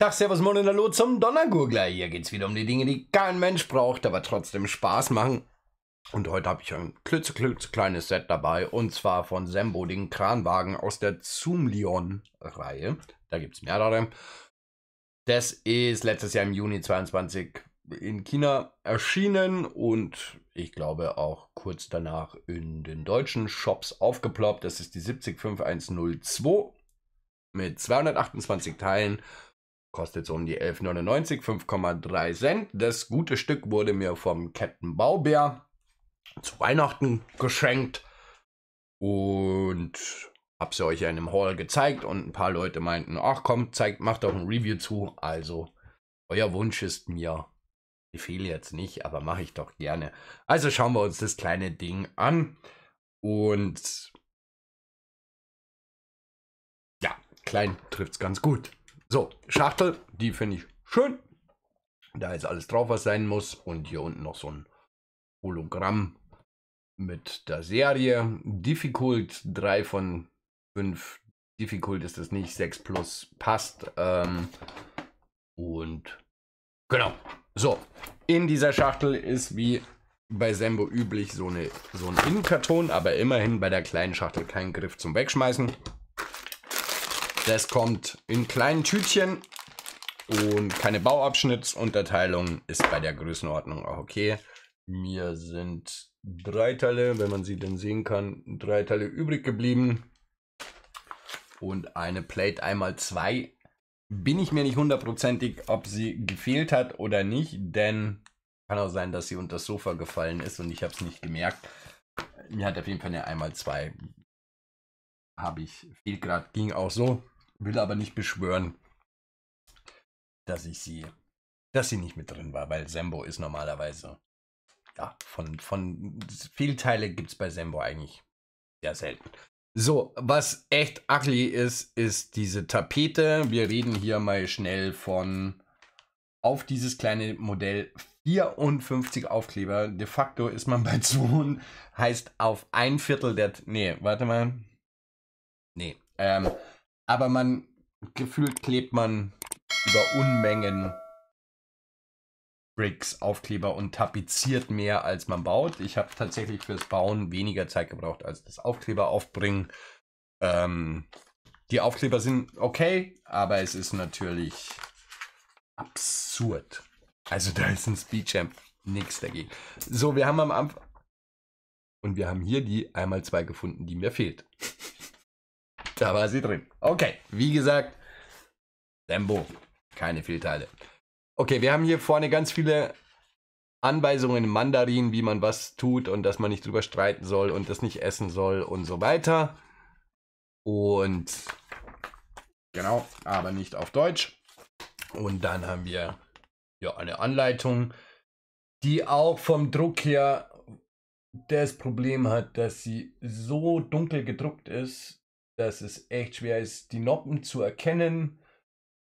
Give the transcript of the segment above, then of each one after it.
Tag, Servus, Moin und Hallo zum Donnergurgler. Hier geht's wieder um die Dinge, die kein Mensch braucht, aber trotzdem Spaß machen. Und heute habe ich ein klitzeklitzekleines Set dabei und zwar von Sembo, den Kranwagen aus der Zoomlion-Reihe. Da gibt's mehrere. Das ist letztes Jahr im Juni 22 in China erschienen und ich glaube auch kurz danach in den deutschen Shops aufgeploppt. Das ist die 705102 mit 228 Teilen. Kostet so um die 11,99, 5,3 Cent. Das gute Stück wurde mir vom Captain Baubär zu Weihnachten geschenkt. Und habe hab's euch ja in einem Hall gezeigt und ein paar Leute meinten, ach komm, zeigt, macht doch ein Review zu. Also, euer Wunsch ist mir. Befehl jetzt nicht, aber mache ich doch gerne. Also schauen wir uns das kleine Ding an. Und klein trifft es ganz gut. So, Schachtel, die finde ich schön. Da ist alles drauf, was sein muss. Und hier unten noch so ein Hologramm mit der Serie. Difficult 3 von 5. Difficult ist das nicht. 6 plus passt. Ähm, und genau. So, in dieser Schachtel ist wie bei Sembo üblich so, eine, so ein Innenkarton, aber immerhin bei der kleinen Schachtel kein Griff zum Wegschmeißen. Das kommt in kleinen Tütchen und keine Bauabschnittsunterteilung ist bei der Größenordnung auch okay. Mir sind drei Teile, wenn man sie denn sehen kann, drei Teile übrig geblieben. Und eine Plate einmal zwei. Bin ich mir nicht hundertprozentig, ob sie gefehlt hat oder nicht, denn kann auch sein, dass sie unter das Sofa gefallen ist und ich habe es nicht gemerkt. Mir hat auf jeden Fall eine einmal zwei habe ich viel gerade ging auch so will aber nicht beschwören, dass ich sie, dass sie nicht mit drin war, weil Sembo ist normalerweise, ja, von, von Fehlteile gibt es bei Sembo eigentlich sehr selten. So, was echt ugly ist, ist diese Tapete. Wir reden hier mal schnell von auf dieses kleine Modell 54 Aufkleber. De facto ist man bei 2, heißt auf ein Viertel der. Nee, warte mal. Nee, ähm, aber man, gefühlt klebt man über Unmengen Bricks, Aufkleber und tapeziert mehr, als man baut. Ich habe tatsächlich fürs Bauen weniger Zeit gebraucht, als das Aufkleber aufbringen. Ähm, die Aufkleber sind okay, aber es ist natürlich absurd. Also da ist ein Speedchamp nichts dagegen. So, wir haben am Anfang... Und wir haben hier die einmal zwei gefunden, die mir fehlt. da war sie drin. Okay, wie gesagt, Lambo, keine Fehlteile. Okay, wir haben hier vorne ganz viele Anweisungen in Mandarin, wie man was tut und dass man nicht drüber streiten soll und das nicht essen soll und so weiter. Und genau, aber nicht auf Deutsch. Und dann haben wir ja eine Anleitung, die auch vom Druck her das Problem hat, dass sie so dunkel gedruckt ist, dass es echt schwer ist, die Noppen zu erkennen.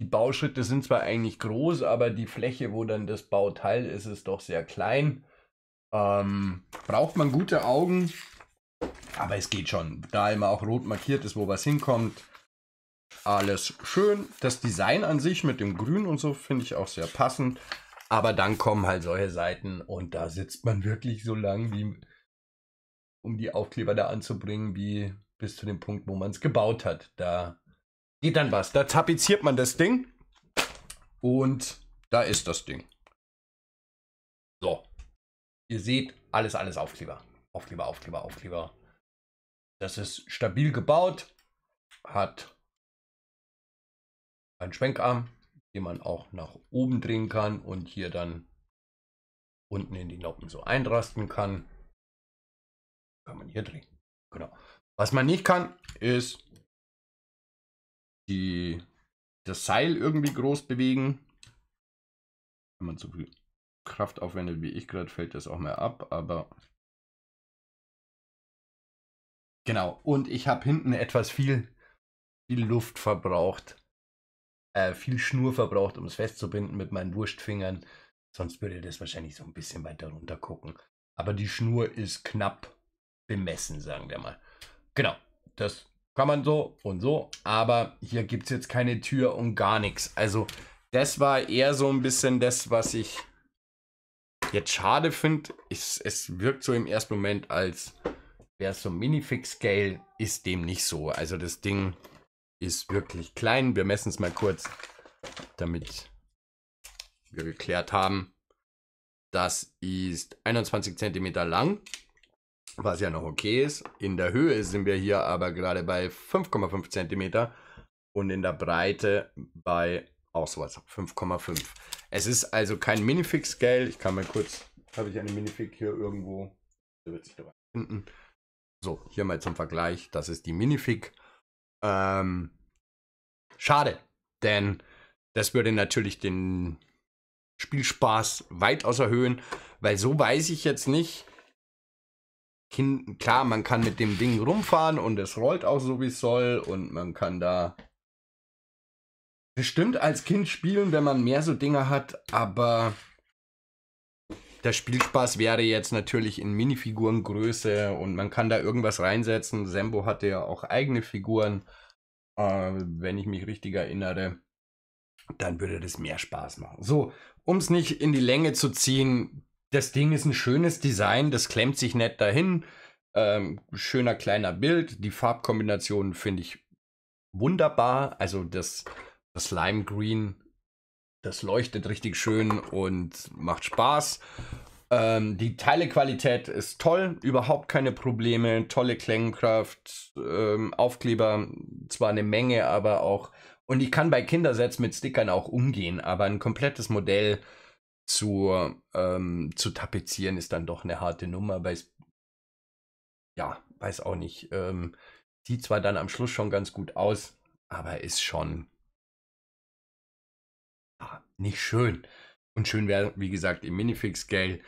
Die Bauschritte sind zwar eigentlich groß, aber die Fläche, wo dann das Bauteil ist, ist doch sehr klein. Ähm, braucht man gute Augen, aber es geht schon. Da immer auch rot markiert ist, wo was hinkommt. Alles schön. Das Design an sich mit dem Grün und so finde ich auch sehr passend. Aber dann kommen halt solche Seiten und da sitzt man wirklich so lang, wie, um die Aufkleber da anzubringen, wie bis zu dem Punkt, wo man es gebaut hat. Da geht dann was. Da tapeziert man das Ding und da ist das Ding. So. Ihr seht, alles, alles Aufkleber. Aufkleber, Aufkleber, Aufkleber. Das ist stabil gebaut, hat einen Schwenkarm, den man auch nach oben drehen kann und hier dann unten in die Noppen so einrasten kann. Kann man hier drehen. Genau. Was man nicht kann, ist die, das Seil irgendwie groß bewegen. Wenn man zu viel Kraft aufwendet wie ich gerade, fällt das auch mehr ab, aber... Genau, und ich habe hinten etwas viel, viel Luft verbraucht, äh, viel Schnur verbraucht, um es festzubinden mit meinen Wurstfingern. Sonst würde das wahrscheinlich so ein bisschen weiter runter gucken. Aber die Schnur ist knapp bemessen, sagen wir mal. Genau, das kann man so und so, aber hier gibt es jetzt keine Tür und gar nichts. Also das war eher so ein bisschen das, was ich jetzt schade finde. Es wirkt so im ersten Moment, als wäre es so ein Minifix-Scale, ist dem nicht so. Also das Ding ist wirklich klein. Wir messen es mal kurz, damit wir geklärt haben. Das ist 21 cm lang was ja noch okay ist. In der Höhe sind wir hier aber gerade bei 5,5 cm und in der Breite bei auch sowas 5,5. Es ist also kein Minifix Scale. Ich kann mal kurz, habe ich eine Minifig hier irgendwo? Wird sich dabei finden. So, hier mal zum Vergleich. Das ist die Minifig. Ähm, schade, denn das würde natürlich den Spielspaß weitaus erhöhen, weil so weiß ich jetzt nicht, Kind, klar, man kann mit dem Ding rumfahren und es rollt auch so wie es soll und man kann da bestimmt als Kind spielen, wenn man mehr so Dinge hat, aber der Spielspaß wäre jetzt natürlich in Minifigurengröße und man kann da irgendwas reinsetzen. Sembo hatte ja auch eigene Figuren, äh, wenn ich mich richtig erinnere. Dann würde das mehr Spaß machen. So, um es nicht in die Länge zu ziehen, das Ding ist ein schönes Design, das klemmt sich nett dahin. Ähm, schöner kleiner Bild. Die Farbkombination finde ich wunderbar. Also das, das Lime Green, das leuchtet richtig schön und macht Spaß. Ähm, die Teilequalität ist toll, überhaupt keine Probleme, tolle Klängenkraft, ähm, Aufkleber, zwar eine Menge, aber auch. Und ich kann bei Kindersets mit Stickern auch umgehen, aber ein komplettes Modell zu, ähm, zu tapezieren ist dann doch eine harte Nummer, weil es, ja, weiß auch nicht. Ähm, sieht zwar dann am Schluss schon ganz gut aus, aber ist schon ja, nicht schön. Und schön wäre, wie gesagt, im Minifix-Scale.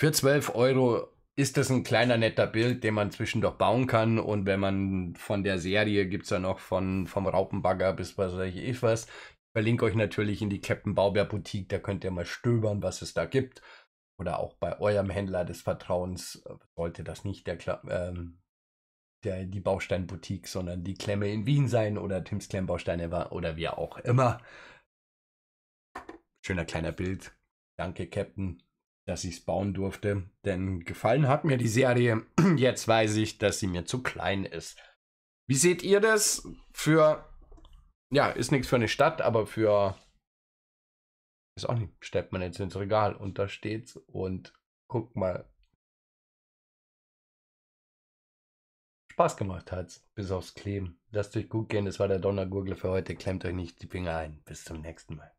Für 12 Euro ist das ein kleiner netter Bild, den man zwischendurch bauen kann. Und wenn man von der Serie gibt es ja noch von, vom Raupenbagger bis was weiß ich was, verlinke euch natürlich in die Captain Baubeer Boutique, da könnt ihr mal stöbern, was es da gibt. Oder auch bei eurem Händler des Vertrauens äh, sollte das nicht der, ähm, der die Bausteinboutique, sondern die Klemme in Wien sein oder Tims Klemmbausteine war oder wie auch immer. Schöner kleiner Bild. Danke, Captain, dass ich es bauen durfte. Denn gefallen hat mir die Serie. Jetzt weiß ich, dass sie mir zu klein ist. Wie seht ihr das für ja, ist nichts für eine Stadt, aber für. Ist auch nicht. Stellt man jetzt ins Regal und da steht's und guck mal. Spaß gemacht hat's, bis aufs Kleben. Lasst euch gut gehen, das war der Donnergurgle für heute. Klemmt euch nicht die Finger ein. Bis zum nächsten Mal.